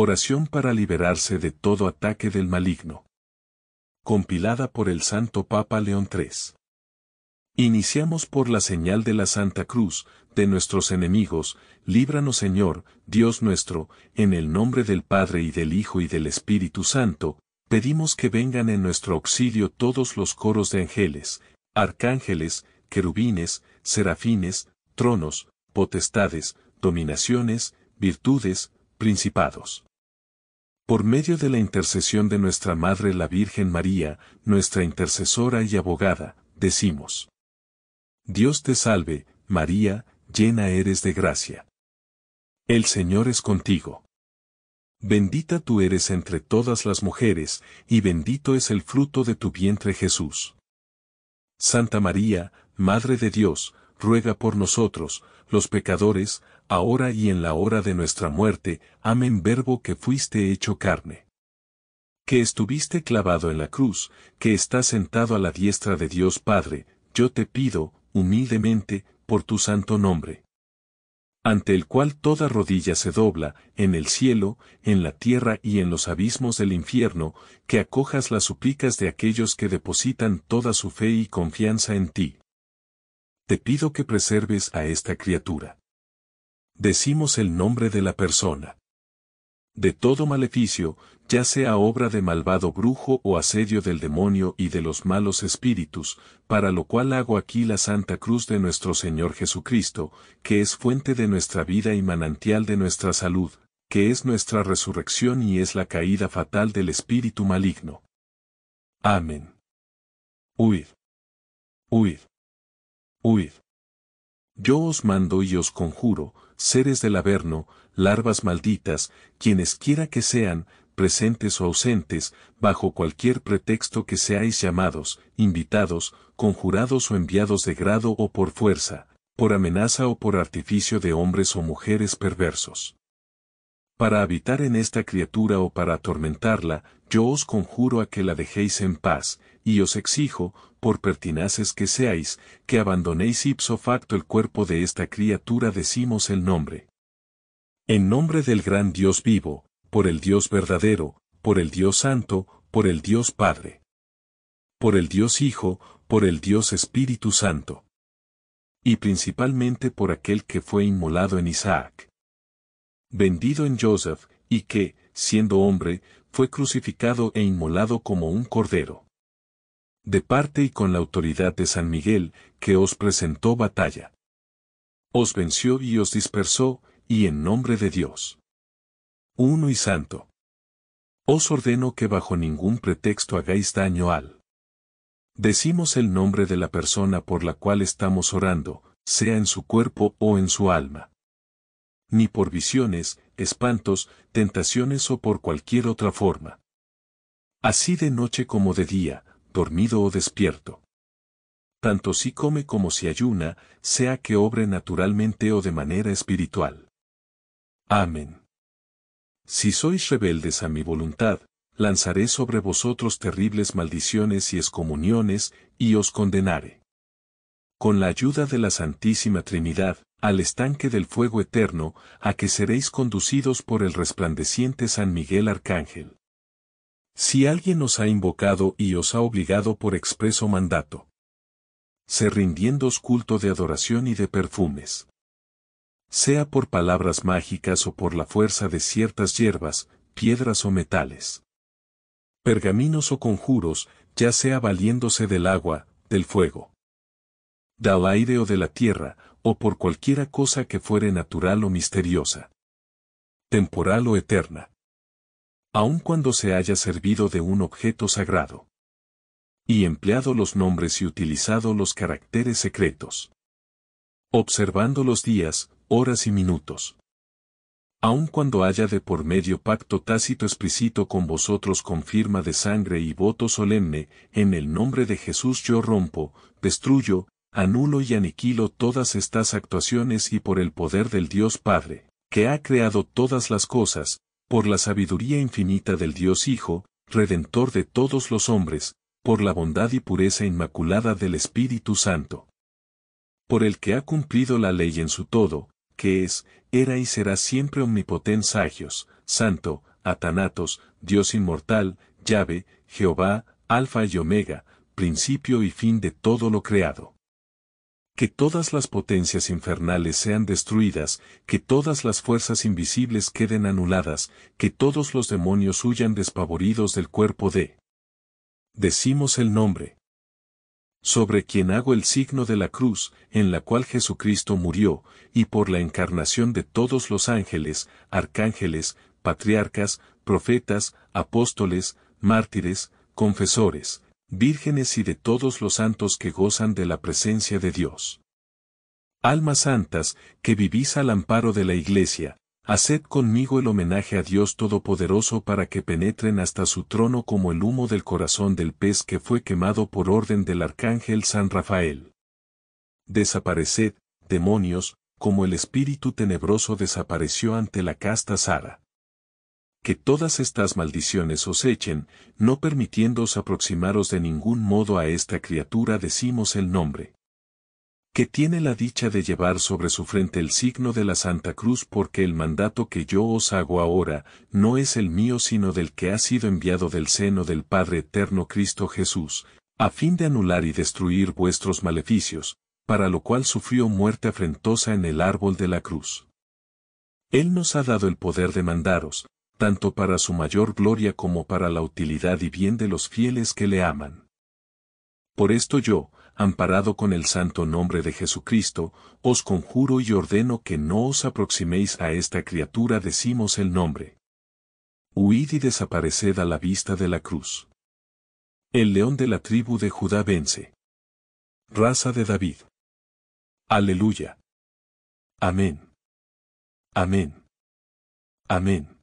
Oración para liberarse de todo ataque del maligno. Compilada por el Santo Papa León III. Iniciamos por la señal de la Santa Cruz, de nuestros enemigos, líbranos Señor, Dios nuestro, en el nombre del Padre y del Hijo y del Espíritu Santo, pedimos que vengan en nuestro auxilio todos los coros de ángeles, arcángeles, querubines, serafines, tronos, potestades, dominaciones, virtudes, principados por medio de la intercesión de nuestra Madre la Virgen María, nuestra intercesora y abogada, decimos. Dios te salve, María, llena eres de gracia. El Señor es contigo. Bendita tú eres entre todas las mujeres, y bendito es el fruto de tu vientre Jesús. Santa María, Madre de Dios, ruega por nosotros, los pecadores, ahora y en la hora de nuestra muerte, amén verbo que fuiste hecho carne. Que estuviste clavado en la cruz, que estás sentado a la diestra de Dios Padre, yo te pido, humildemente, por tu santo nombre. Ante el cual toda rodilla se dobla, en el cielo, en la tierra y en los abismos del infierno, que acojas las suplicas de aquellos que depositan toda su fe y confianza en ti te pido que preserves a esta criatura. Decimos el nombre de la persona. De todo maleficio, ya sea obra de malvado brujo o asedio del demonio y de los malos espíritus, para lo cual hago aquí la Santa Cruz de nuestro Señor Jesucristo, que es fuente de nuestra vida y manantial de nuestra salud, que es nuestra resurrección y es la caída fatal del espíritu maligno. Amén. Huid. Huid. Huid. Yo os mando y os conjuro, seres del Averno, larvas malditas, quienes quiera que sean, presentes o ausentes, bajo cualquier pretexto que seáis llamados, invitados, conjurados o enviados de grado o por fuerza, por amenaza o por artificio de hombres o mujeres perversos para habitar en esta criatura o para atormentarla, yo os conjuro a que la dejéis en paz, y os exijo, por pertinaces que seáis, que abandonéis ipso facto el cuerpo de esta criatura decimos el nombre. En nombre del gran Dios vivo, por el Dios verdadero, por el Dios santo, por el Dios Padre. Por el Dios Hijo, por el Dios Espíritu Santo. Y principalmente por aquel que fue inmolado en Isaac vendido en Joseph, y que, siendo hombre, fue crucificado e inmolado como un cordero. De parte y con la autoridad de San Miguel, que os presentó batalla. Os venció y os dispersó, y en nombre de Dios. Uno y santo. Os ordeno que bajo ningún pretexto hagáis daño al. Decimos el nombre de la persona por la cual estamos orando, sea en su cuerpo o en su alma ni por visiones, espantos, tentaciones o por cualquier otra forma. Así de noche como de día, dormido o despierto. Tanto si come como si ayuna, sea que obre naturalmente o de manera espiritual. Amén. Si sois rebeldes a mi voluntad, lanzaré sobre vosotros terribles maldiciones y excomuniones, y os condenaré con la ayuda de la Santísima Trinidad, al estanque del fuego eterno, a que seréis conducidos por el resplandeciente San Miguel Arcángel. Si alguien os ha invocado y os ha obligado por expreso mandato, se os culto de adoración y de perfumes. Sea por palabras mágicas o por la fuerza de ciertas hierbas, piedras o metales. Pergaminos o conjuros, ya sea valiéndose del agua, del fuego del aire o de la tierra, o por cualquiera cosa que fuere natural o misteriosa, temporal o eterna, aun cuando se haya servido de un objeto sagrado, y empleado los nombres y utilizado los caracteres secretos, observando los días, horas y minutos, aun cuando haya de por medio pacto tácito explícito con vosotros con firma de sangre y voto solemne, en el nombre de Jesús yo rompo, destruyo, anulo y aniquilo todas estas actuaciones y por el poder del Dios Padre, que ha creado todas las cosas, por la sabiduría infinita del Dios Hijo, Redentor de todos los hombres, por la bondad y pureza inmaculada del Espíritu Santo. Por el que ha cumplido la ley en su todo, que es, era y será siempre omnipotente Sagios, Santo, Atanatos, Dios inmortal, llave, Jehová, Alfa y Omega, principio y fin de todo lo creado que todas las potencias infernales sean destruidas, que todas las fuerzas invisibles queden anuladas, que todos los demonios huyan despavoridos del cuerpo de. Decimos el nombre. Sobre quien hago el signo de la cruz, en la cual Jesucristo murió, y por la encarnación de todos los ángeles, arcángeles, patriarcas, profetas, apóstoles, mártires, confesores, vírgenes y de todos los santos que gozan de la presencia de Dios. Almas santas, que vivís al amparo de la Iglesia, haced conmigo el homenaje a Dios Todopoderoso para que penetren hasta su trono como el humo del corazón del pez que fue quemado por orden del arcángel San Rafael. Desapareced, demonios, como el espíritu tenebroso desapareció ante la casta Sara que todas estas maldiciones os echen, no permitiéndoos aproximaros de ningún modo a esta criatura decimos el nombre que tiene la dicha de llevar sobre su frente el signo de la Santa Cruz porque el mandato que yo os hago ahora, no es el mío sino del que ha sido enviado del seno del Padre Eterno Cristo Jesús, a fin de anular y destruir vuestros maleficios, para lo cual sufrió muerte afrentosa en el árbol de la cruz. Él nos ha dado el poder de mandaros, tanto para su mayor gloria como para la utilidad y bien de los fieles que le aman. Por esto yo, amparado con el santo nombre de Jesucristo, os conjuro y ordeno que no os aproximéis a esta criatura decimos el nombre. Huid y desapareced a la vista de la cruz. El león de la tribu de Judá vence. Raza de David. Aleluya. Amén. Amén. Amén.